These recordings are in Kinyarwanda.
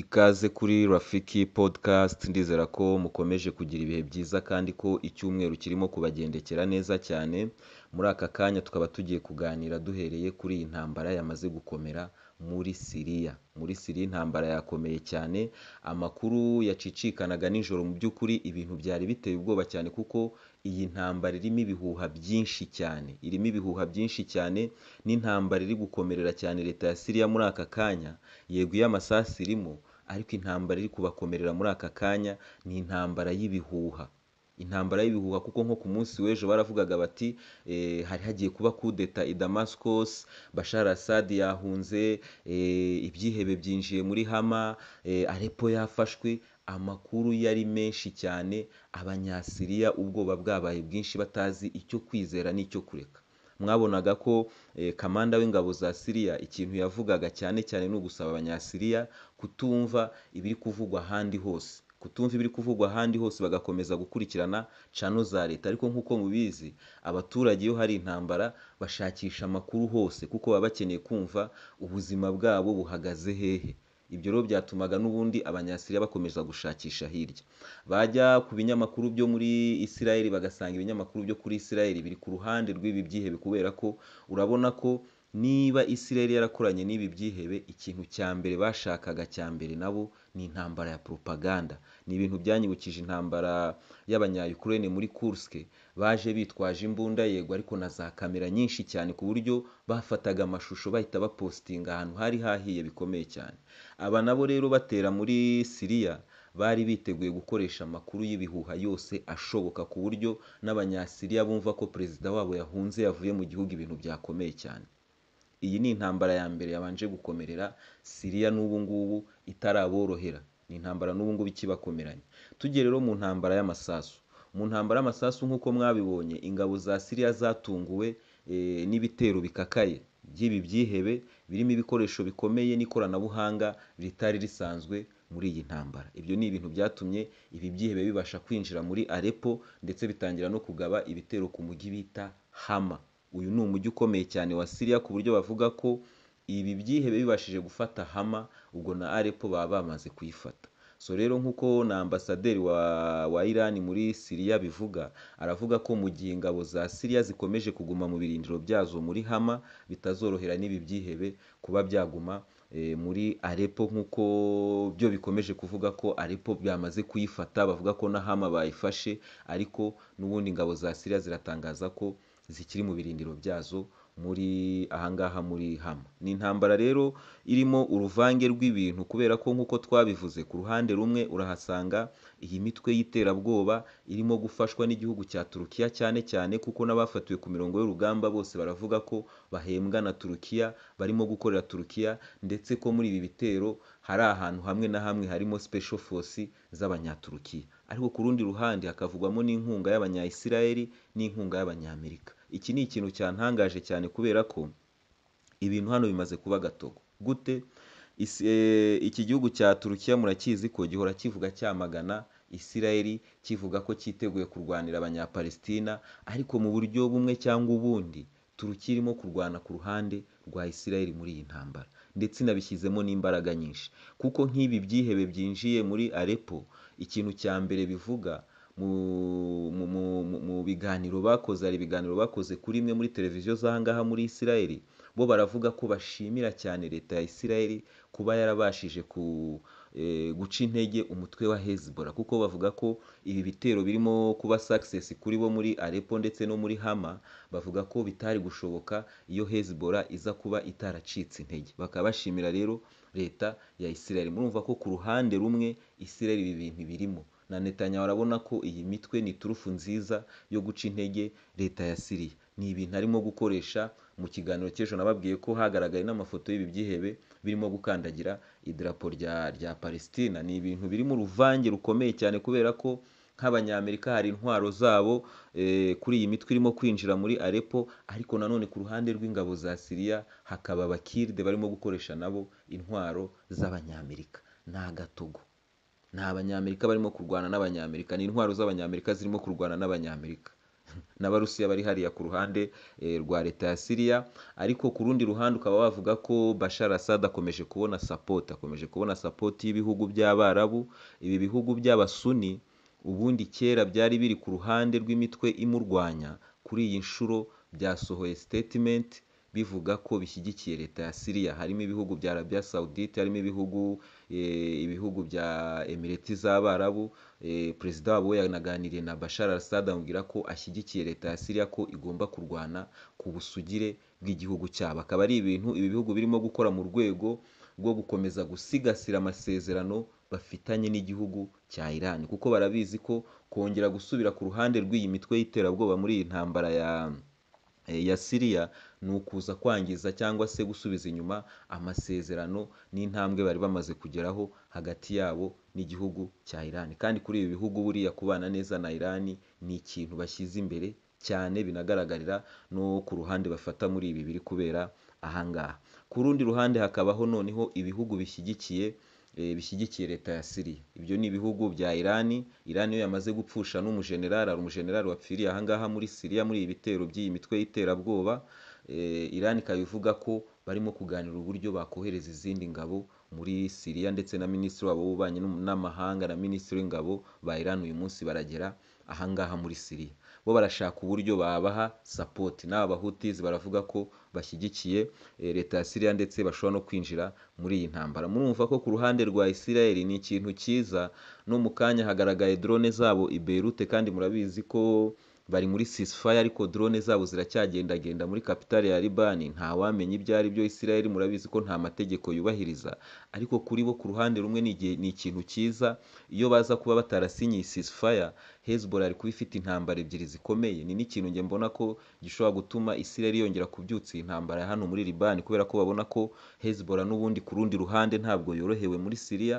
Ikaze kuri Rafiki podcast ndizera ko mukomeje kugira ibihe byiza kandi ko icyumweru kirimo kubagendekera neza cyane, muri aka kanya tukaba tugiye kuganira duhereye kuri iyi ntambara yamaze gukomera muri Siriya, muri Siriya intambara yakomeye cyane, amakuru yacicikanaga nijoro mu by'ukuri ibintu byari biteye ubwoba cyane kuko iyi ntambara irimo ibihuha byinshi cyane irimo ibihuha byinshi cyane n'intambara iri gukomerera cyane leta ya siriya muri aka kanya yeguye amasasi irimo ariko intambara iri kubakomerera muri aka kanya ni intambara y'ibihuha intambara y'ibihuha kuko nko ku munsi w'ejo baravugaga bati eh, hari hagiye kuba kudeta i damascus bashar assad yahunze eh, ibyihebe byinjiye muri hama eh, arepo yafashwe amakuru yari menshi cyane abanyasiriya ubwoba bwabaye bwinshi batazi icyo kwizera n'icyo kureka mwabonaga ko eh, kamanda w'ingabo za siriya ikintu yavugaga cyane cyane ni ugusaba abanyasiriya kutumva ibiri kuvugwa ahandi hose kutumva ibiri kuvugwa ahandi hose bagakomeza gukurikirana cano za leta ariko nk'uko mubizi abaturage iyo hari intambara bashakisha amakuru hose kuko baba bakeneye kumva ubuzima bwabo buhagaze hehe Ibyo rero byatumaga n'ubundi Abanyasiriya bakomeza gushakisha hirya. Bajya ku binyamakuru byo muri Isirayeli bagasanga ibinyamakuru byo kuri Isirayeli biri ku ruhande rw'ibi byihebe kubera ko urabona ko. Niba Isirayeli yarakoranye n'ibi byihebe ikintu cya mbere bashakaga cya mbere nabo ni intambara ya propaganda ni ibintu byanyibukije intambara y'abanyayukurene muri Kursk baje bitwaje imbunda yego ariko na za kamera nyinshi cyane ku buryo bafataga amashusho bahita bapositinga ahantu hari hahiye bikomeye cyane aba nabo rero batera muri Siriya bari biteguye gukoresha amakuru y'ibihuha yose ashoboka ku buryo n'abanyasiriya bumva ko perezida wabo yahunze yavuye mu gihugu ibintu byakomeye cyane iyi ni intambara ya mbere yabanje gukomerera siriya n'ubu ngubu itaraborohera ni intambara n'ubu ngubu ikibakomeranye tujye rero mu ntambara y'amasasu mu ntambara y'amasasu nk'uko mwabibonye ingabo za siriya zatunguwe e, n'ibitero bikakaye by'ibi byihebe birimo ibikoresho bikomeye n'ikoranabuhanga ritari risanzwe muri iyi ntambara ibyo ni ibintu byatumye ibi byihebe bibasha kwinjira muri arepo ndetse bitangira no kugaba ibitero ku mujyi bita hama uyu ni umujyi ukomeye cyane wa Syria ku buryo bavuga ko ibi byihebe bibashije gufata Hama ubwo na Aleppo baba bamaze kuyifata so rero nk'uko na ambasaderi wa, wa Iran muri Syria bivuga aravuga ko mu gihe ingabo za Syria zikomeje kuguma mu birindiro byazo muri Hama bitazorohera n'ibi byihebe kuba byaguma e, muri Aleppo nk'uko byo bikomeje kuvuga ko Aleppo byamaze kuyifata bavuga ko na Hama bayifashe ariko n'ubundi ingabo za Syria ziratangaza ko zikiri mu birindiro byazo muri ahangaha muri hama ni intambara rero irimo uruvange rw'ibintu kubera ko nk'uko twabivuze ku ruhande rumwe urahasanga iyi mitwe y'iterabwoba irimo gufashwa n'igihugu cya turukiya cyane cyane kuko n'abafatiwe ku mirongo y'urugamba bose baravuga ko bahembwa na turukiya barimo gukorera turukiya ndetse ko muri ibi bitero hari ahantu hamwe na hamwe harimo special force z'abanyaturukiya ariko ku rundi ruhande hakavugwamo n'inkunga y'abanyayisiraheli n'inkunga y'abanyamerika Iki ni ikintu cyantangaje cyane kubera ko ibintu hano bimaze kuba gatogo. Gute? Eh, iki gihugu cya Turukiya murakizi ko gihora kivuga cyamagana Isiraheli, kivuga ko cyiteguye kurwanira Abanyapalestina, ariko mu buryo bumwe cyangwa ubundi Turukiya irimo kurwana ku ruhande rwa Isiraheli muri iyi ntambara. Ndetse inabishyizemo n'imbaraga nyinshi. Kuko nk'ibi byihebe byinjiye muri Aleppo, ikintu cya mbere bivuga mu biganiro bakoze hari ibiganiro bakoze kuri imwe muri televiziyo za ngaha muri Isiraheli bo baravuga ko bashimira cyane leta ya Isiraheli kuba yarabashije ku e, guca intege umutwe wa Hezbollah kuko bavuga ko ibi bitero birimo kuba success kuri bo muri Aleppo ndetse no muri Hama bavuga ko bitari gushoboka iyo Hezbollah iza kuba itaracitse intege bakaba bashimira rero leta ya Isiraheli murumva ko ku ruhande rumwe Isiraheli ibi bintu ibirimo na Netanyahu arabona ko iyi mitwe ni turufu nziza yo guca intege leta ya Syria ni ibintu arimo gukoresha mu kiganiro cy'ejo nababwiye ko hagaragaye n'amafoto y'ibi byihebe birimo gukandagira idarapo rya rya Palestina ni ibintu birimo mu ruvange rukomeye cyane kubera ko nk'abanyamerika hari intwaro zabo eh, kuri iyi mitwe irimo kwinjira muri Aleppo ariko nanone ku ruhande rw'ingabo za Syria hakaba abakiride barimo gukoresha nabo intwaro z'abanyamerika ni agatogo. nta banyamerika barimo kurwana n'abanyamerika ni intwaro z'abanyamerika zirimo kurwana n'abanyamerika n'abarusiya bari hariya ku ruhande eh, rwa leta ya siriya ariko ku rundi ruhande ukaba wavuga ko bashar assad akomeje kubona sapoti akomeje kubona sapoti y'ibihugu by'abarabu ibi bihugu by'abasuni ubundi kera byari biri ku ruhande rw'imitwe imurwanya kuri iyi nshuro byasohoye sitetimenti bivuga ko bishyigikiye leta ya Siriya harimo ibihugu bya Arabia Saudite harimo ibihugu eh, ibihugu bya Emireti z'Abarabu eh, perezida wabo yanaganiriye na Bashar al-Assad amubwira ko ashyigikiye leta ya Siriya ko igomba kurwana ku busugire bw'igihugu cyabo akaba ari ibintu ibi bihugu birimo gukora mu rwego rwo gukomeza gusigasira amasezerano bafitanye n'igihugu cya Iran kuko barabizi ko kongera gusubira ku ruhande rw'iyi mitwe y'iterabwoba muri iyi ntambara ya eh, ya Siriya ni ukuza kwangiza cyangwa se gusubiza inyuma amasezerano n'intambwe bari bamaze kugeraho hagati yabo n'igihugu cya Iran kandi kuri ibi bihugu buriya kubana neza na Iran ni ikintu bashyize imbere cyane binagaragarira no ku ruhande bafata muri ibi biri kubera ahangaha ku rundi ruhande hakabaho noneho ibihugu bishyigikiye eh, bishyigikiye leta ya Syria ibyo ni ibihugu bya Iran Iran iyo yamaze gupfusha n'umujenerali hari umujenerali wapfiriye ahangaha muri Syria muri ibi bitero by'iyi mitwe y'iterabwoba Eh, Iran ikaba ivuga ko barimo kuganira uburyo bakohereza izindi ngabo muri Siriya ndetse na Minisitiri wabo w'ububanyi n'amahanga na Minisitiri w'ingabo ba Iran uyu munsi baragera ahangaha muri Siriya. Bo barashaka uburyo babaha sapoti. N'aba Bahutis baravuga ko bashyigikiye eh, leta ya Siriya ndetse bashobora no kwinjira muri iyi ntambara. Murumva ko ku ruhande rwa Israel ni ikintu cyiza, no mu kanya hagaragaye drone zabo i Beirut kandi murabizi ko bari muri ceasefire ariko drone zabo ziracyagendagenda muri kapitale ya Libani ntawamenya ibyo ari byo Israel murabizi ko nta mategeko yubahiriza ariko kuri bo ku ruhande rumwe ni ikintu cyiza iyo baza kuba batarasinyiye ceasefire Hezbollah yari kuba ifite intambara ebyiri zikomeye ni n'ikintu njye mbona ko gishobora gutuma Israel yongera kubyutsa intambara hano muri Libani kubera ko babona ko Hezbollah n'ubundi ku rundi ruhande ntabwo yorohewe muri Syria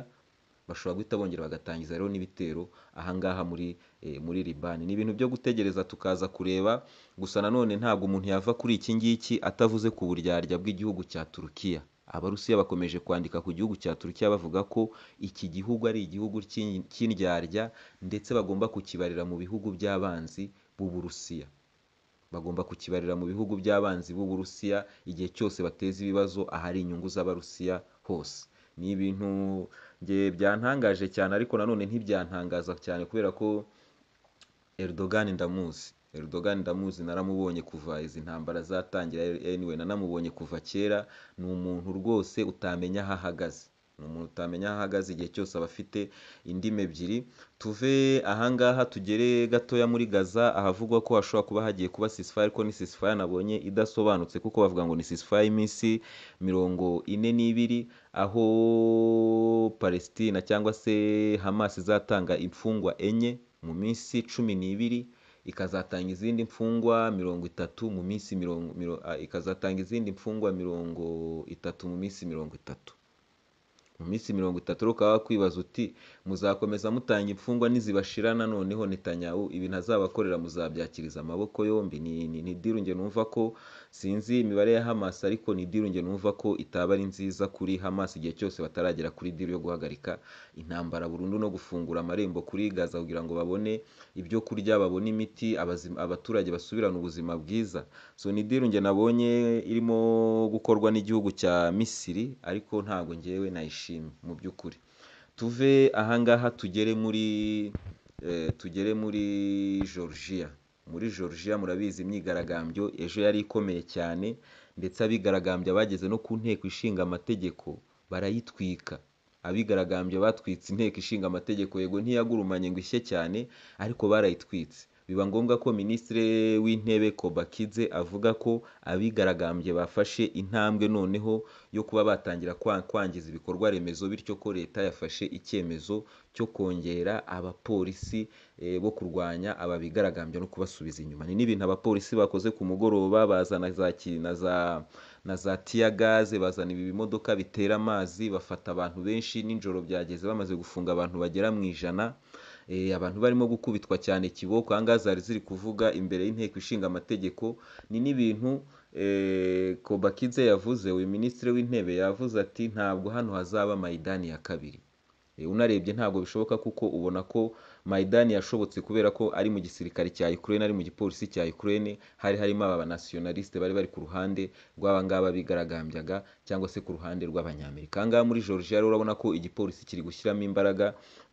bashobora guhita bongera bagatangiza rero n'ibitero ahangaha muri e, muri Libani ni ibintu byo gutegereza tukaza kureba gusa nanone ntabwo umuntu yava kuri iki ngiki atavuze ku buryarya bw'igihugu cya Turukiya abarusiya bakomeje kwandika ku gihugu cya Turukiya bavuga ko iki gihugu ari igihugu cy'indyarya ndetse bagomba kukibarira mu bihugu by'abanzi b'Uburusiya bagomba kukibarira mu bihugu by'abanzi b'Uburusiya igihe cyose bateza ibibazo ahari inyungu z'Abarusiya hose ni ibintu nge byantangaje cyane ariko nanone ntibyantangaza cyane kubera ko Erdogan ndamuzi Erdogan ndamuzi naramubonye kuva izi ntambara zatangira anyway nanamubonye kuva kera ni umuntu rwose utamenya aho ahagaze ni umuntu utamenya aho ahagaze igihe cyose aba afite indimi ebyiri, tuve aha ngaha tugere gatoya muri Gaza ahavugwa ko hashobora kuba hagiye kuba ceasefire ariko ni ceasefire nabonye idasobanutse kuko bavuga ngo ni ceasefire y'iminsi mirongo ine n'ibiri, aho Palestina cyangwa se Hamas izatanga imfungwa enye mu minsi cumi n'ibiri, ikazatanga izindi mfungwa mirongo itatu mu minsi mirongo ah, ikazatanga izindi mfungwa mirongo itatu mu minsi mirongo itatu. mu minsi mirongo itatu ukaba wakwibaza uti muzakomeza mutanga imfungwa nizibashirana noneho Netanyahu ibi ntazabakorera muzabyakiriza amaboko yombi? Ni idiru njye numva ko Sinzi imibare ya Hamas ariko ni deal njye numva ko itaba ari nziza kuri Hamas igihe cyose bataragera kuri diri yo guhagarika intambara burundu no gufungura amarembo kuri Gaza kugira ngo babone ibyo kurya, babone imiti, abaturage basubirane ubuzima bwiza. So ni deal njye nabonye irimo gukorwa n'igihugu cya Misiri ariko ntabwo njyewe nayishimye mu by'ukuri. Tuve ahangaha tugere muri eh, tugere muri Georgia. muri Georgia murabizi imyigaragambyo ejo yari ikomeye cyane ndetse abigaragambya bageze no ku nteko ishinga amategeko barayitwika abigaragambya batwitse inteko ishinga amategeko yego ntiyagurumanye ngo ishye cyane ariko barayitwitse biba ngombwa ko Minisitiri w'Intebe Kobakidze avuga ko abigaragambye bafashe intambwe noneho yo kuba batangira kwangiza ibikorwa remezo bityo ko leta yafashe icyemezo cyo kongera abapolisi eh, bo kurwanya aba bigaragambya no kubasubiza inyuma. Ni n'ibintu abapolisi bakoze ku mugoroba bazana na za gaze bazana ibi bimodoka bitera amazi, bafata abantu benshi, nijoro byageze bamaze gufunga abantu bagera mu ijana. Eh, abantu barimo gukubitwa cyane kiboko aha zari ziri kuvuga imbere y'inteko ishinga amategeko ni n'ibintu eh, Koba yavuze uyu minisitiri w'intebe yavuze ati ntabwo hano hazaba mayidani ya kabiri. Eh, unarebye ntabwo bishoboka kuko ubona ko Maidani yashobotse kubera ko ari mu gisirikare cya Ukraine ari mu gipolisi cya Ukraine hari harimo aba nationaliste bari bari ku ruhande rw'aba bigaragambyaga cyangwa se ku ruhande rw'abanyamerika aha muri Georgia rero urabona ko igipolisi kiri gushyiramo imbaraga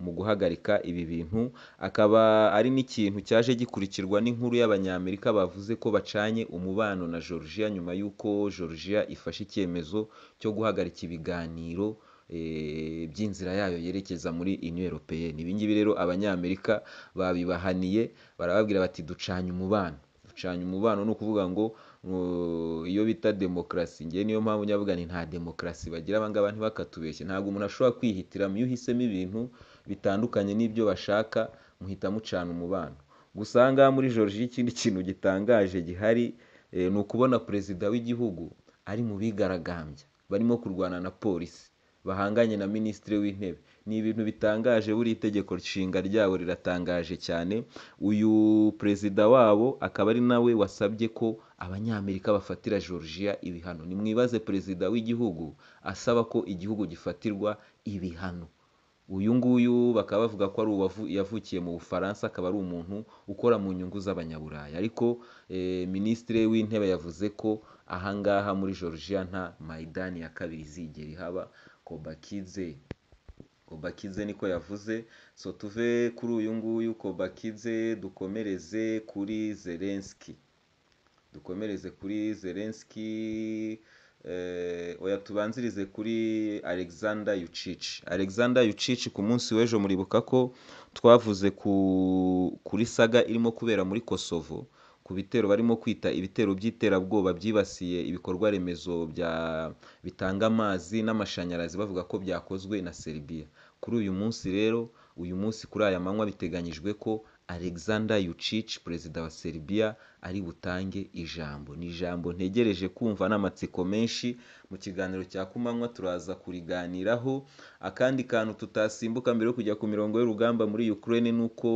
mu guhagarika ibi bintu akaba ari n'ikintu cyaje gikurikirwa n'inkuru y'abanyamerika bavuze ko bacanye umubano na Georgia nyuma y'uko Georgia ifashe icyemezo cyo guhagarika ibiganiro Eh, by'inzira yayo yerekeza muri uniyo europeyeni ibi ngibi rero abanyamerika babibahaniye barababwira bati ducanye umubano ducanye umubano ni ukuvuga ngo iyo bita demokarasi ngewe niyo mpamvu nyavuga ni nta demokarasi bagira abangaba ntibakatubeshye ntabwo umuntu ashobora kwihitira iyo uhisemo ibintu bitandukanye n'ibyo bashaka muhita mucana umubano gusa aha ngaha muri georgia ikindi kintu gitangaje gihari eh, ni ukubona perezida w'igihugu ari mu bigaragambya barimo kurwana na polisi bahanganye na Minisitiri w'Intebe ni ibintu bitangaje buriya itegeko nshinga ryabo riratangaje cyane uyu perezida wabo akaba ari nawe wasabye ko abanyamerika bafatira Georgia ibihano ni mwibaze perezida w'igihugu asaba ko igihugu gifatirwa ibihano uyu nguyu bakaba bavuga ko ari yavukiye mu bufaransa akaba ari umuntu ukora mu nyungu z'abanyaburayi ariko eh, minisitiri w'intebe yavuze ko ahangaha muri Georgia nta mayidani ya kabiri izigera ihaba Kobakidze, Kobakidze niko yavuze so tuve kuri uyu nguyu Kobakidze dukomereze kuri Zelensky, dukomereze kuri Zelensky eh, oya tubanzirize kuri Alexander Yucic, Alexander Yucici ku munsi w'ejo muribuka ko twavuze kuri saga irimo kubera muri Kosovo ku bitero barimo kwita ibitero by'iterabwoba byibasiye ibikorwa remezo bitanga amazi n'amashanyarazi bavuga ko byakozwe na Serbia. Kuri uyu munsi rero, uyu munsi kuri aya manywa biteganyijwe ko Alexander Vucic perezida wa Serbia ari butange ijambo. Ni ijambo ntegereje kumva n'amatsiko menshi, mu kiganiro cya kumanywa turaza kuriganiraho, akandi kantu tutasimbuka mbere yo kujya ku mirongo y'urugamba muri Ukraine ni uko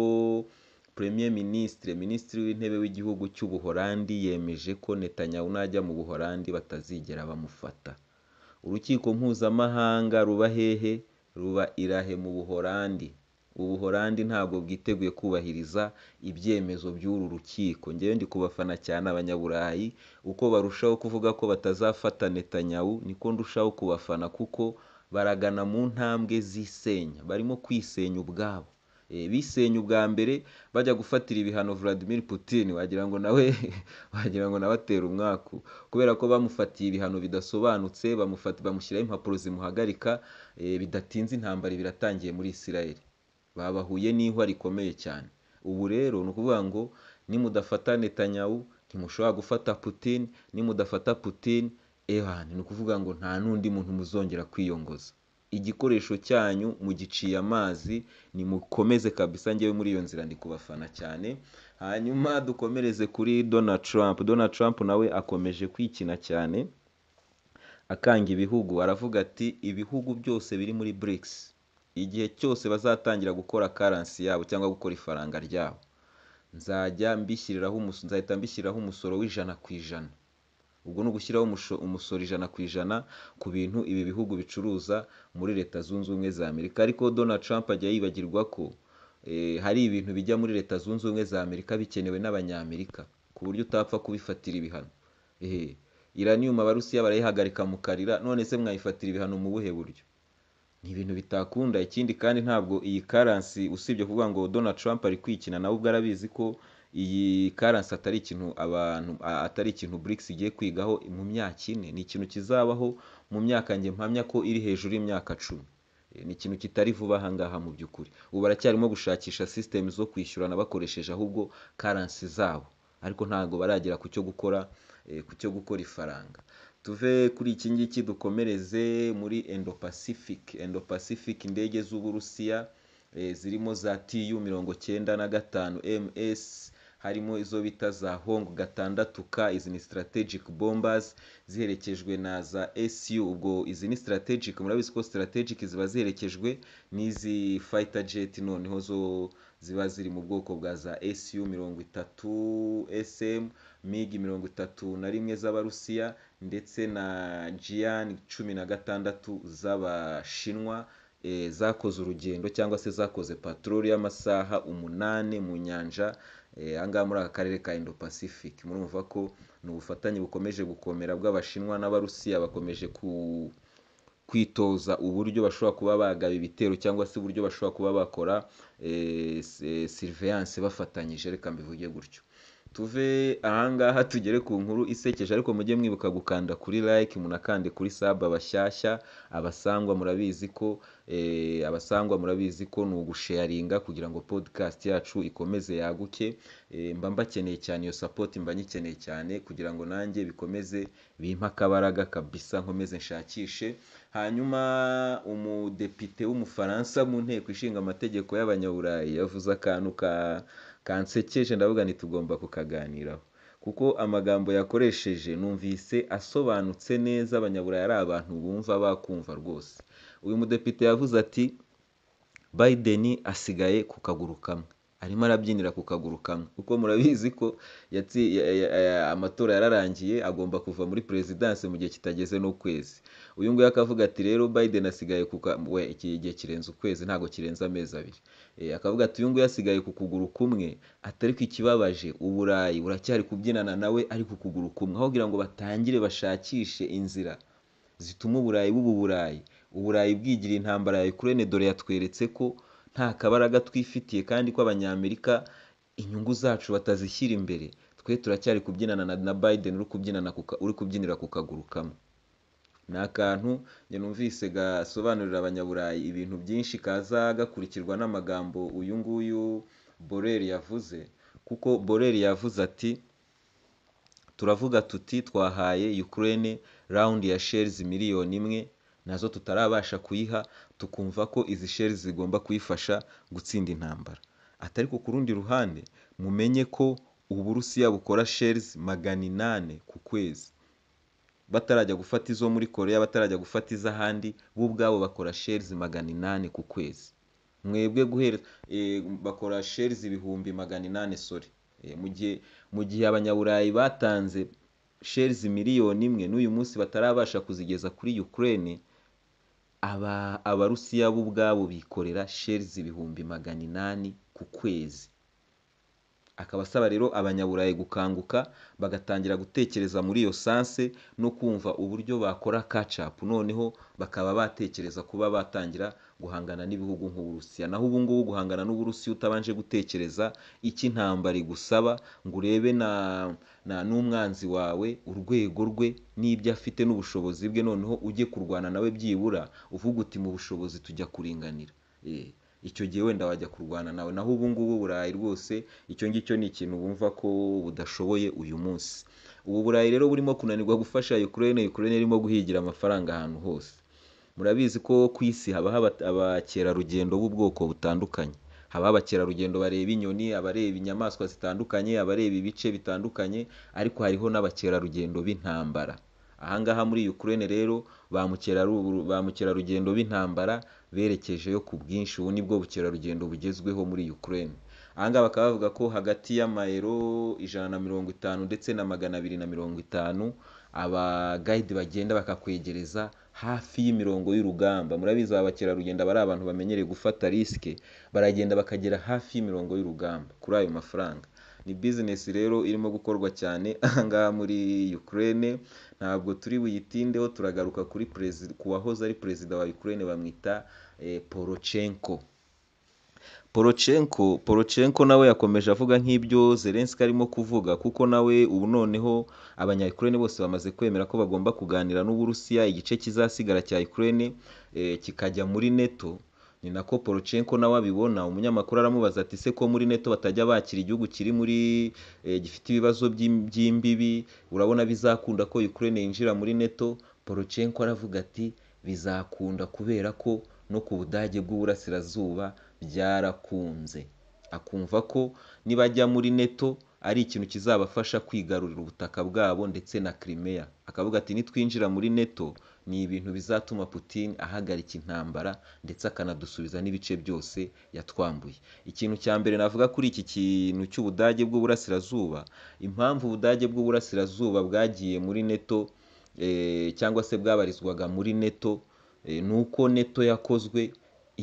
Premier Ministre Minisitiri w'Intebe w'Igihugu cy'u Buholandi yemeje ko Netanyahu najya mu Buholandi batazigera bamufata. Urukiko mpuzamahanga ruba hehe? Ruba irahe mu Buholandi. Ubuholandi ntabwo bwiteguye kubahiriza ibyemezo by'uru rukiko. Njyewe ndi kubafana cyane Abanyaburayi, uko barushaho kuvuga ko batazafata Netanyahu niko ndushaho kubafana kuko baragana mu ntambwe zisenya. Barimo kwisenya ubwabo. Eh, bisenye ubwa mbere bajya gufatira ibihano Vladimir Putin wagira ngo nawe wagira ngo nawe atera umwaku kubera ko bamufatiye ibihano bidasobanutse bamufata bamushyiraho impapuro zimuhagarika eh, bidatinze intambara biratangiye yatangiye muri Israel babahuye n'ihwa rikomeye cyane ubu rero ni ukuvuga ngo nimudafata Netanyahu ntimushobora gufata Putin nimudafata Putin ehan ni ukuvuga ngo nta n'undi muntu muzongera kwiyongoza igikoresho cyanyu mugiciye amazi nimukomeze kabisa ngewe muri iyo nzira ndi kubafana cyane hanyuma dukomereze kuri Donald Trump Donald Trump nawe akomeje kwikina cyane akanga ibihugu aravuga ati ibihugu byose biri muri BRICS igihe cyose bazatangira gukora karansi yabo cyangwa gukora ifaranga ryabo nzajya mbishyiriraho nzahita mbishyiriraho umusoro w'ijana ku ijana Ubwo ni ugushyiraho umusoro ijana ku ijana ku bintu ibi bihugu bicuruza muri Leta Zunze Ubumwe za Amerika, ariko Donald Trump ajya yibagirwa ko eh, hari ibintu bijya muri Leta Zunze Ubumwe za Amerika bikenewe n'Abanyamerika ku buryo utapfa kubifatira ibihano. Uranium Abarusiya barayihagarika mu karira, none se mwayifatira ibihano mu buhe buryo? Ni ibintu bitakunda, ikindi kandi ntabwo iyi karansi usibye kuvuga ngo Donald Trump ari kwikina na we arabizi ko iyi karansi atari ikintu abantu atari ikintu BRICS igiye kwigaho mu myaka ine ni ikintu kizabaho mu myaka njye mpamya ko iri hejuru y'imyaka cumi e, ni ikintu kitari vuba aha mu by'ukuri ubu baracyarimo gushakisha system zo kwishyurana bakoresheje ahubwo karansi zabo ariko ntabwo baragera ku cyo gukora e, ku cyo gukora ifaranga tuve kuri iki ngiki dukomereze muri endo pacific endo pacific indege z'uburusiya e, zirimo za tu mirongo cyenda na gatanu ms harimo izo bita za hong gatandatu k izi ni strategic bombers ziherekejwe na za su ubwo izi ni strategic murabizi ko strategic ziba ziherekejwe n'izi fighter jet noneho zo ziba ziri mu bwoko bwa za su mirongo itatu sm migi mirongo itatu na rimwe z'abarusiya ndetse na Gian cumi na gatandatu z'abashinwa eh, zakoze urugendo cyangwa se zakoze patoroli y'amasaha umunani mu nyanja Eh, ahangaha muri aka karere ka indo pacific murumva ko ni ubufatanye bukomeje gukomera bw'abashinwa n'abarusiya bakomeje ku kwitoza uburyo bashobora kuba bagaba ibitero cyangwa se uburyo bashobora kuba bakora eh, siriveyanse eh, bafatanyije reka mbivuge gutyo. tuve aha ngaha tugere ku nkuru isekeje ariko mujye mwibuka gukanda kuri like munakande kuri saba bashyashya abasangwa murabizi ko eh, abasangwa murabizi ko ni ugusheyaringa kugira ngo podcast yacu ikomeze yaguke eh, mba mbakeneye cyane iyo sapoti mba nyikeneye cyane kugira ngo nanjye bikomeze bimpe akabaraga kabisa nkomeze nshakishe hanyuma umudepite w'umufaransa mu nteko ishinga amategeko y'abanyaburayi yavuze akantu ka kansekeje ndavuga nti tugomba kukaganiraho kuko amagambo yakoresheje numvise asobanutse neza abanyaburaya ari abantu bumva bakumva rwose uyu mudepite yavuze ati biden asigaye ku kaguru kamwe arimo arabyinira ku kaguru kamwe kuko murabizi ko amatora yararangiye agomba kuva muri perezidanse mu gihe kitageze n'ukwezi uyu nguyu akavuga ati rero Biden asigaye ku we iki gihe kirenze ukwezi ntabwo kirenze amezi abiri eh, akavuga ati uyu nguyu asigaye ku kuguru kumwe atari ko ikibabaje uburayi buracyari kubyinana nawe ari ku kuguru kumwe aho kugira ngo batangire bashakishe inzira zituma uburayi buba uburayi uburayi bwigira intambara ya Ukraine dore yatweretse ko nta kabaraga twifitiye kandi ko abanyamerika inyungu zacu batazishyira imbere twe turacyari kubyinana na Biden uri kubyinana uri kubyinira ku kaguru kamwe ni akantu numvise gasobanurira abanyaburayi ibintu byinshi kaza gakurikirwa n'amagambo uyu nguyu Boreri yavuze kuko Boreri yavuze ati turavuga tuti twahaye Ukraine round ya shells miliyoni imwe nazo tutarabasha kuyiha tukumva ko izi sheri zigomba kuyifasha gutsinda intambara Atari ku rundi ruhande mumenye ko uburusiya bukora sherizi magana inani ku kwezi batarajya gufata izo muri Korea batarajya gufata iz'ahandi bo ubwabo bakora sherizi magana inani ku kwezi mwebwe guhera eh, bakora sherizi ibihumbi magana inani sore eh, mu gihe mu gihe abanyaburayi batanze sherizi miliyoni imwe n'uyu munsi batarabasha kuzigeza kuri Ukraine Abarusiya bo ubwabo bikorera sheri ibihumbi magana inani ku kwezi. akaba asaba rero abanyaburayi gukanguka bagatangira gutekereza muri iyo sanse no kumva uburyo bakora catch noneho bakaba batekereza kuba batangira guhangana n'ibihugu nk'uburusiya naho ubu ngubu guhangana n'uburusiya utabanje gutekereza icyo intambara igusaba ngo urebe na n'umwanzi wawe urwego rwe n'ibyo afite n'ubushobozi bwe noneho ujye kurwana nawe byibura uvuga uti mu bushobozi tujya kuringanira. Eh. icyo gihe wenda wajya kurwana nawe naho ubu ngubu Burayi rwose icyo ngicyo ni ikintu wumva ko budashoboye uyu munsi ubu Burayi rero burimo kunanirwa gufasha Ukraine Ukraine irimo guhigira amafaranga ahantu hose murabizi ko ku isi haba abakerarugendo b'ubwoko butandukanye haba abakerarugendo bareba inyoni abareba inyamaswa zitandukanye abareba ibice bitandukanye ariko hariho n'abakerarugendo b'intambara aha ngaha muri Ukraine rero ba mukerarugendo b'intambara berekejeyo ku bwinshi ubu ni bukerarugendo bugezweho muri Ukraine aha ngaha bakaba bavuga ko hagati y'amayero ijana na mirongo itanu ndetse na magana abiri na mirongo itanu abagayidi bagenda bakakwegereza hafi y'imirongo y'urugamba murabizi aba bakerarugendo aba ari abantu bamenyereye gufata risike baragenda bakagera hafi y'imirongo y'urugamba kuri ayo mafaranga. Ni bizinesi rero irimo gukorwa cyane aha muri Ukraine, ntabwo turi buyitindeho turagaruka kuri ku wahoze ari perezida wa Ukraine bamwita eh, Poroshenko. Poroshenko, Poroshenko nawe yakomeje avuga nk'ibyo Zelensky arimo kuvuga kuko nawe ubu noneho abanyayukurene bose bamaze kwemera ko bagomba kuganira n'Uburusiya, igice kizasigara cya Ukraine eh, kikajya muri neto. ni nako Poroshenko nawe abibona umunyamakuru aramubaza ati ese ko muri neto batajya bakira igihugu kiri muri eh, gifite ibibazo by'imbibi urabona bizakunda ko Ukraine yinjira muri neto Poroshenko aravuga ati bizakunda kubera ko no ku budage bw'uburasirazuba byarakunze akumva ko nibajya muri neto ari ikintu kizabafasha kwigarurira ubutaka bwabo ndetse na Crimea akavuga ati nitwinjira muri neto ni ibintu bizatuma Putin ahagarika intambara ndetse akanadusubiza n'ibice byose yatwambuye ikintu cya mbere navuga kuri iki kintu cy'ubudage bw'uburasirazuba impamvu ubudage bw'uburasirazuba bwagiye muri neto eh, cyangwa se bwabarizwaga muri neto eh, ni uko neto yakozwe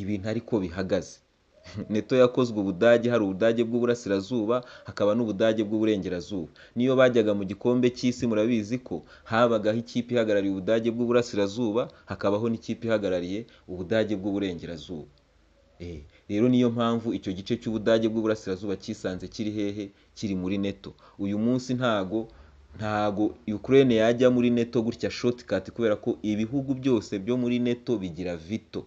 ibintu ariko bihagaze. neto yakozwe ubudage hari ubudage bw'uburasirazuba hakaba n'ubudage bw'uburengerazuba niyo bajyaga mu gikombe cy'isi murabizi ko habagaho ikipe ihagarariye ubudage bw'uburasirazuba hakabaho n'ikipe ihagarariye ubudage bw'uburengerazuba eh, rero niyo mpamvu icyo gice cy'ubudage bw'uburasirazuba cyisanze kiri hehe kiri muri neto uyu munsi ntago ntago Ukraine yajya muri neto gutya shortcut kubera ko ibihugu byose byo muri neto bigira vito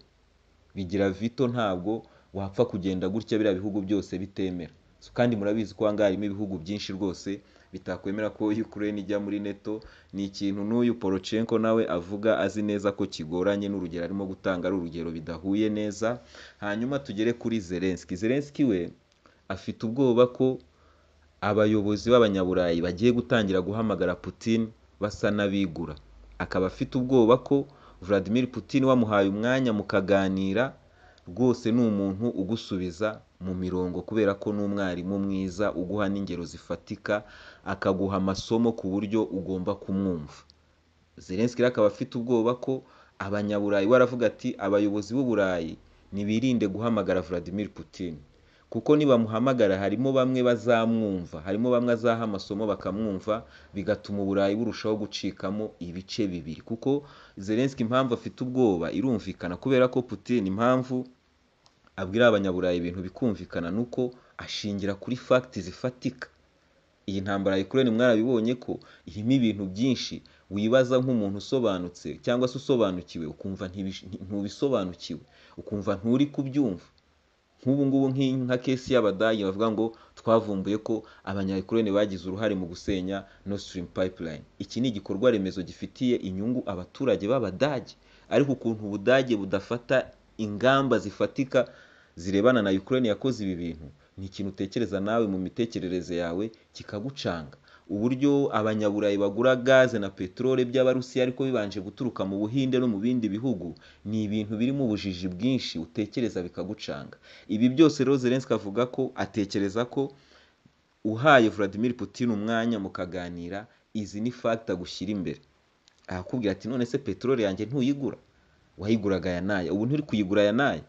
bigira vito ntabwo wapfa kugenda gutya biriya bihugu byose bitemera kandi murabizi ko ahangaha harimo ibihugu byinshi rwose bitakwemera ko Ukraine ijya muri Neto ni ikintu n'uyu Poroshenko nawe avuga azi neza ko kigoranye n'urugero arimo gutanga ari urugero bidahuye neza hanyuma tugere kuri Zelensky Zelensky we afite ubwoba ko abayobozi b'abanyaburayi bagiye gutangira guhamagara Putin basa n'abigura akaba afite ubwoba ko Vladimir Putin wamuhaye umwanya mukaganira rwose ni umuntu ugusubiza mu mirongo kubera ko ni umwarimu mwiza uguha n'ingero zifatika akaguha amasomo ku buryo ugomba kumwumva zelenski akaba afite ubwoba ko abanyaburayi we aravuga ati abayobozi b'uburayi nibirinde guhamagara vladimir putin kuko nibamuhamagara harimo bamwe bazamwumva harimo bamwe azaha amasomo bakamwumva bigatuma uburayi burushaho gucikamo ibice bibiri kuko zelenski impamvu afite ubwoba irumvikana kubera ko putin impamvu abwira abanyaburayi ibintu bikumvikana nuko ashingira kuri fagiti zifatika iyi ntambara yikurene mwarabibonye ko irimo ibintu byinshi wibaza nk'umuntu usobanutse cyangwa se usobanukiwe ukumva ntubisobanukiwe ukumva nturi kubyumva nk'ubu ngubu nka kesi y'abadage bavuga ngo twavumbuye ko abanyayikoroni bagize uruhare mu gusenya Nord Stream Pipeline iki ni igikorwa remezo gifitiye inyungu abaturage b'abadage ariko ukuntu ubudage budafata ingamba zifatika zirebana na Ukraine yakoze ibi bintu ni ikintu utekereza nawe mu mitekerereze yawe kikagucanga uburyo abanyaburayi bagura gaze na peteroli by'abarusiya ariko bibanje guturuka mu buhinde no mu bindi bihugu ni ibintu birimo ubujiji bwinshi utekereza bikagucanga ibi byose rero zelenski avuga ko atekereza ko uhaye Vladimir Putin umwanya mukaganira izi ni fagita gushyira imbere arakubwira ati none se peteroli yanjye ntuyigura wayiguraga aya n'aya ubu nturi kuyigura aya n'aya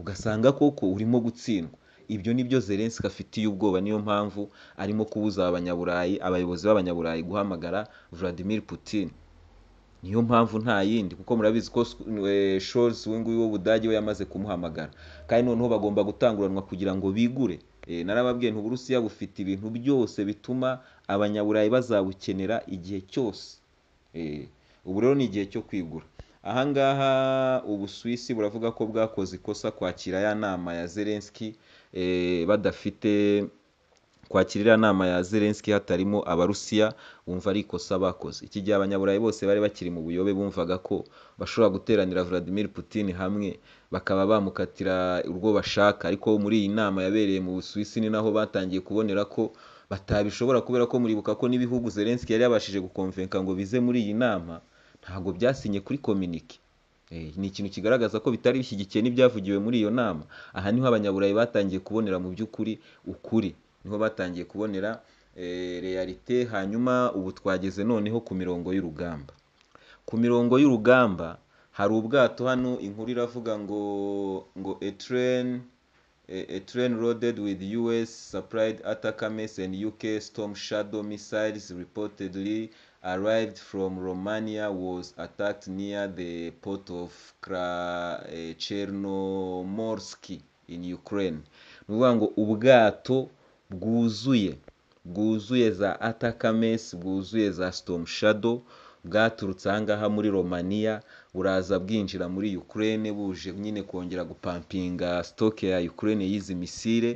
ugasanga koko urimo gutsindwa ibyo ni byo zelensi afitiye ubwoba niyo mpamvu arimo kubuza abanyaburayi abayobozi b'abanyaburayi guhamagara vladimir putin niyo mpamvu nta yindi kuko murabizi ko shols eh, uyu nguyu w'ubudage we yamaze kumuhamagara kandi noneho bagomba gutanguranwa kugira ngo bigure eh, narababwiye uburusiya bufite ibintu byose bituma abanyaburayi bazabukenera igihe cyose eh, ubu rero ni igihe cyo kwigura ahangaha ubusuwisi buravuga ko bwakoze ikosa kwakira ya nama ya zelenski Eh, badafite kwakirira iriya nama ya Zelensky hatarimo abarusiya bumva ari ikosa bakoze iki gihe abanyaburayi bose bari bakiri mu buyobe bumvaga ko bashobora guteranira Vladimir Putin hamwe bakaba bamukatira urwo bashaka ariko muri iyi nama yabereye mu Busuwisi ni naho batangiye kubonera ko batabishobora kubera ko muribuka ko n'ibihugu Zelensky yari yabashije gukomvenka ngo bize muri iyi nama ntabwo byasinye kuri kominike. Eh, ni ikintu kigaragaza ko bitari bishyigikiye n'ibyavugiwe muri iyo nama aha niho abanyaburayi batangiye kubonera mu by'ukuri ukuri niho batangiye kubonera eh, realite hanyuma ubu twageze noneho ku mirongo y'urugamba ku mirongo y'urugamba hari ubwato hano inkuru iravuga ngo ngo etureni eh, a train loaded with US supplied Atacms and UK Storm Shadow missiles reportedly arrived from Romania was attacked near the port of Chernomorsk in Ukraine. Ni ukuvuga ngo ubwato bwuzuye bwuzuye za Atakames bwuzuye za Storm Shadow bwaturutse ahangaha muri Romania buraza bwinjira muri Ukraine buje nyine kongera gupampinga stoke ya Ukraine y'izi misile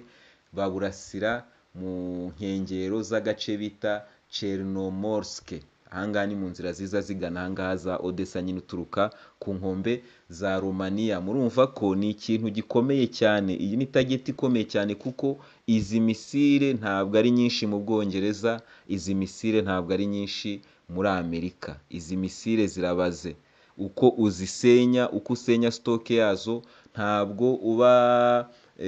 baburasira mu nkengero z'agace bita Chernomorsk. ahangaha ni mu nzira ziza zigana ahangaha za odessa nyine uturuka ku nkombe za romania murumva ko ni ikintu gikomeye cyane iyi ni tageti ikomeye cyane kuko izi misire ntabwo ari nyinshi mu bwongereza izi misire ntabwo ari nyinshi muri amerika izi misire zirabaze uko uzisenya uko usenya sitoke yazo ntabwo uba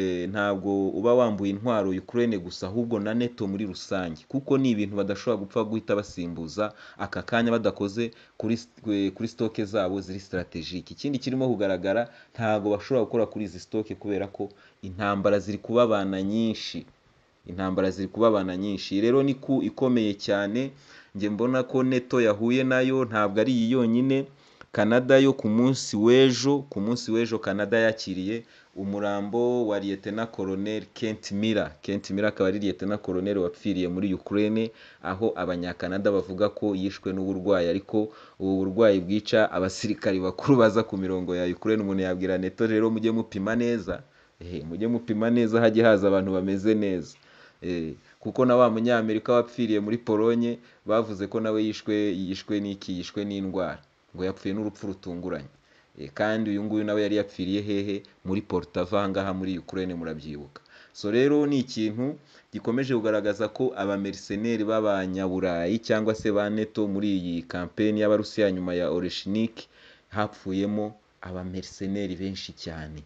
Eh, ntabwo uba wambuye intwaro Ukraine gusa ahubwo na NATO muri rusange kuko ni ibintu badashobora gupfa guhita basimbuza aka kanya badakoze kuri eh, kuri stoke zabo ziri strategic ikindi kirimo kugaragara ntabwo bashobora gukora kuri izi stoke kubera ko intambara ziri kubabana nyinshi intambara ziri kubabana nyinshi rero ni ku ikomeye cyane njye mbona ko NATO yahuye nayo ntabwo ari iyi yonyine Canada yo ku munsi w'ejo ku munsi w'ejo Canada yakiriye umurambo wa Liyetena Koloneli Kent Miller, Kent Miller akaba ari Liyetena Koloneli wapfiriye muri Ukraine aho abanyakanada bavuga ko yishwe n'uburwayi ariko ubu burwayi bwica abasirikari bakuru baza ku mirongo ya Ukraine, umuntu yabwira neto rero mujye mupima neza, mujye mupima neza hajye haza abantu bameze neza, kuko na wa munyamerika wapfiriye muri Polonye bavuze ko nawe yishwe yishwe n'iki yishwe n'indwara. ngo yapfuye n'urupfu rutunguranye eh, kandi uyu nguyu nawe yari yapfiriye hehe muri porutava ahangaha muri Ukraine murabyibuka so rero ni ikintu gikomeje kugaragaza ko abameriseneri b'abanyaburayi cyangwa se ba neto muri iyi kampeni y'abarusiya nyuma ya oreshiniki hapfuyemo abameriseneri benshi cyane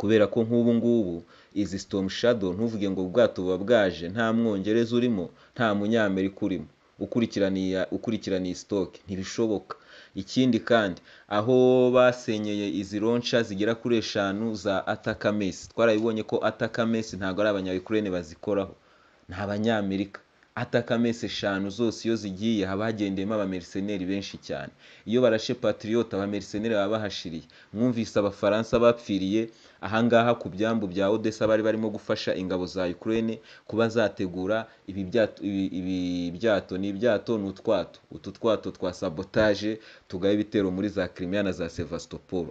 kubera ko nk'ubu ngubu izi sitomu shado ntuvuge ngo ubwato buba bwaje nta mwongereza urimo nta munyamerika urimo ukurikiraniye ukurikiraniye sitoke ntibishoboka Ikindi kandi aho basenyeye izi ronsha zigera kuri eshanu za Atakamesi twarabibonye ko Atakamesi ntabwo ari abanyayukurene bazikoraho ni abanyamerika Atakamesi eshanu zose iyo zigiye haba hagendeyemo abameriseneri benshi cyane iyo barashe patriote abameriseneri baba bahashiriye mwumvise abafaransa bapfiriye ahangaha ku byambu bya Odessa bari barimo gufasha ingabo za Ukraine kuba zategura ibi byato ni ibyato ni utwato, utu twato twa sabotage tugaba ibitero muri za Crimea na za Sevastopol.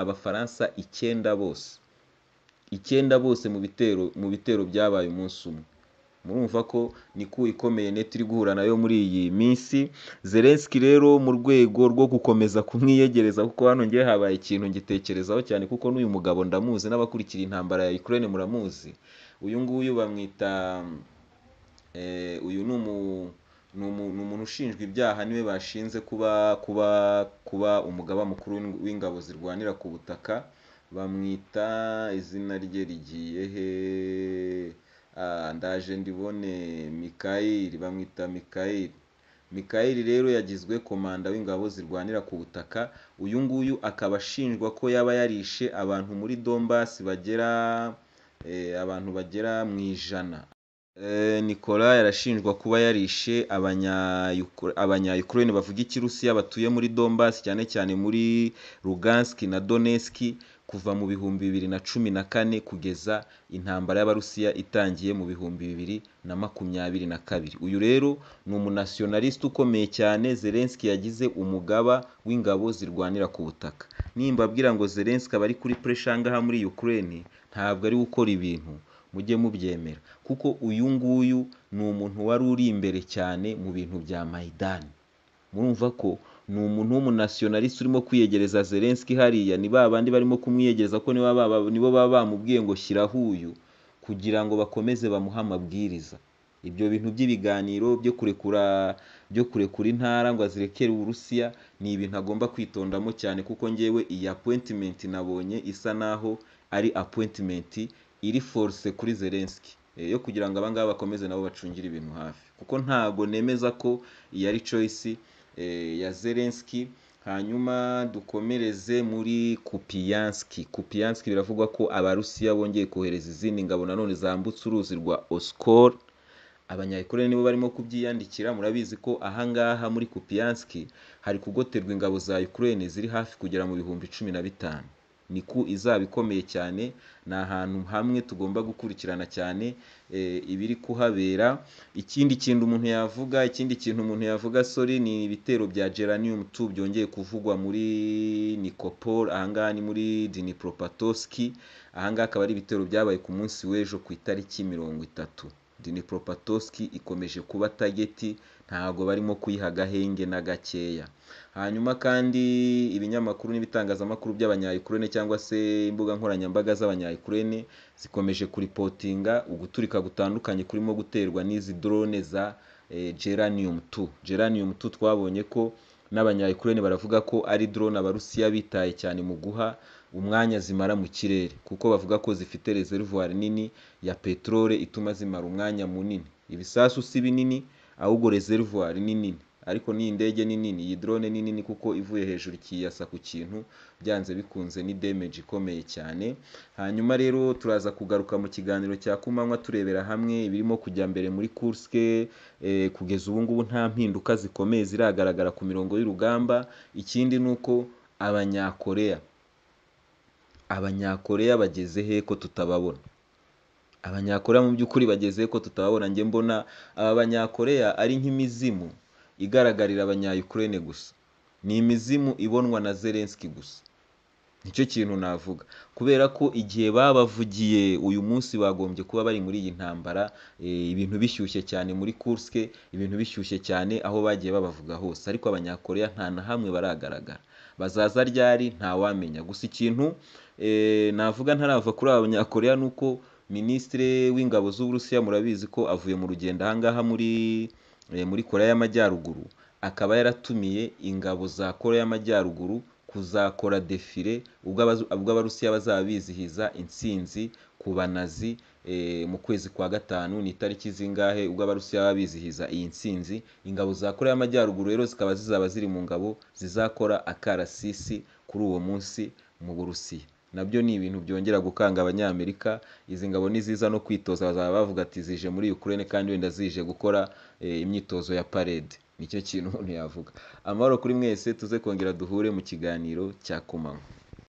Abafaransa icyenda bose, icyenda bose mu bitero mu bitero byabaye umunsi umwe. murumva ko ni ku ikomeye neti iri guhura nayo muri iyi minsi zelenski rero mu rwego rwo gukomeza kumwiyegereza kuko hano ngewe habaye ikintu ngitekerezaho cyane kuko n'uyu mugabo ndamuzi n'abakurikira intambara ya Ukraine muramuzi uyu nguyu bamwita eh, uyu ni umuntu ushinjwa ibyaha niwe bashinze kuba kuba kuba umugaba mukuru w'ingabo zirwanira ku butaka bamwita izina rye rigiye he Ah, ndaje ndibone mikayili bamwita mikayili mikayili rero yagizwe komanda w'ingabo zirwanira ku butaka uyu nguyu akaba ashinjwa ko yaba yarishe abantu muri dombasi bagera eh, abantu bagera mu ijana eh, Nikola yarashinjwa kuba yarishe abanyayukureni bavuga ikirusiya batuye muri dombasi cyane cyane muri ruganski na donetski kuva mu bihumbi bibiri na cumi na kane kugeza intambara y'Abarusiya itangiye mu bihumbi bibiri na makumyabiri na kabiri. Uyu rero ni umunationaliste ukomeye cyane Zelensky yagize umugaba w'ingabo zirwanira ku butaka. Nimba abwira ngo Zelensky aba ari kuri preshangaha muri Ukraine, ntabwo ari we ibintu, mujye mubyemera. Kuko uyu nguyu ni umuntu wari uri imbere cyane mu bintu bya Maidani. Murumva ko ni umuntu w'umunationaliste urimo kwiyegereza Zelenski hariya ni ba bandi barimo kumwiyegereza ko nibo baba nibo baba bamubwiye ngo shyiraho uyu kugira ngo bakomeze bamuhe amabwiriza ibyo bintu by'ibiganiro byo kurekura byo kurekura intara ngo azirekere Uburusiya ni ibintu agomba kwitondamo cyane kuko ngewe iyi appointment nabonye isa naho ari appointment iri force kuri Zelensky eh, yo kugira ngo abangaba bakomeze nabo bacungire ibintu hafi kuko ntabwo nemeza ko iyi ari choice Eh, ya Zelensky hanyuma dukomereze muri Kupiyanski Kupiyanski biravugwa ko abarusiya bongeye kohereza izindi ngabo nanone zambutse uruzi rwa Oskol abanyayikorere nibo barimo kubyiyandikira murabizi ko ahangaha muri Kupiyanski hari kugoterwa ingabo za Ukraine ziri hafi kugera mu bihumbi cumi na bitanu ni ku izaba ikomeye cyane ni ahantu hamwe tugomba gukurikirana cyane eh, ibiri kuhabera ikindi kintu umuntu yavuga ikindi kintu umuntu yavuga sori ni ibitero bya geranium 2 byongeye kuvugwa muri Nikopol ahangaha ni muri Dnipropetrovsk ahangaha akaba ari ibitero byabaye ku munsi w'ejo ku itariki mirongo itatu Dnipropetrovsk ikomeje kuba tageti Ntabwo barimo kuyiha agahenge na gakeya. Hanyuma kandi ibinyamakuru n'ibitangazamakuru by'abanyayukurene cyangwa se imbuga nkoranyambaga z'abanyayukurene, zikomeje kuripotinga uguturika gutandukanye kurimo guterwa n'izi drone za eh, Geranium 2. Geranium 2 twabonye ko n'abanyayukurene baravuga ko ari drone Abarusiya bitaye cyane mu guha umwanya zimara mu kirere, kuko bavuga ko zifite reservoir nini ya peteroli ituma zimara umwanya munini. Ibisasu si binini ahubwo rezerivwari ni nini ariko n'iyi ndege ni nini iyi drone ni nini kuko ivuye hejuru kiyasa ku kintu byanze bikunze ni damage ikomeye cyane hanyuma rero turaza kugaruka mu kiganiro cya kumanywa turebera hamwe ibirimo kujya mbere muri Kursk eh, kugeza ubu ngubu nta mpinduka zikomeye ziragaragara ku mirongo y'urugamba ikindi ni uko abanyakoreya abanyakoreya bageze he ko tutababona Abanyakorea mu by'ukuri bageze ko tutababona njye mbona aba Banyakoreya ari nk'imizimu igaragarira abanya gusa, ni imizimu ibonwa na Zelensky gusa, nicyo kintu navuga kubera ko igihe babavugiye uyu munsi bagombye kuba bari muri iyi ntambara, eh, ibintu bishyushye cyane muri kurske ibintu bishyushye cyane aho bagiye babavuga hose ariko Abanyakorea nta na hamwe baragaragara, bazaza ryari ntawamenya gusa ikintu eh, navuga ntarava kuri aba Banyakoreya ni uko minisitiri w'ingabo z'uburusiya murabizi ko avuye mu rugendo ahangaha muri eh, muri korea y'amajyaruguru akaba yaratumiye ingabo za korea y'amajyaruguru kuzakora defire ubwo abarusiya bazaba bizihiza intsinzi ku banazi eh, mu kwezi kwa gatanu ni itariki zingahe ubwo abarusiya baba bizihiza iyi ntsinzi ingabo za korea y'amajyaruguru rero zikaba zizaba ziri mu ngabo zizakora akarasisi kuri uwo munsi mu burusiya nabyo ni ibintu byongera gukanga abanyamerika izi ngabo niziza no kwitoza bazaba bavuga ati zije muri Ukraine kandi wenda zije gukora eh, imyitozo ya parede nicyo kintu umuntu yavuga amahoro kuri mwese tuze kongera duhure mu kiganiro cya kumanywa.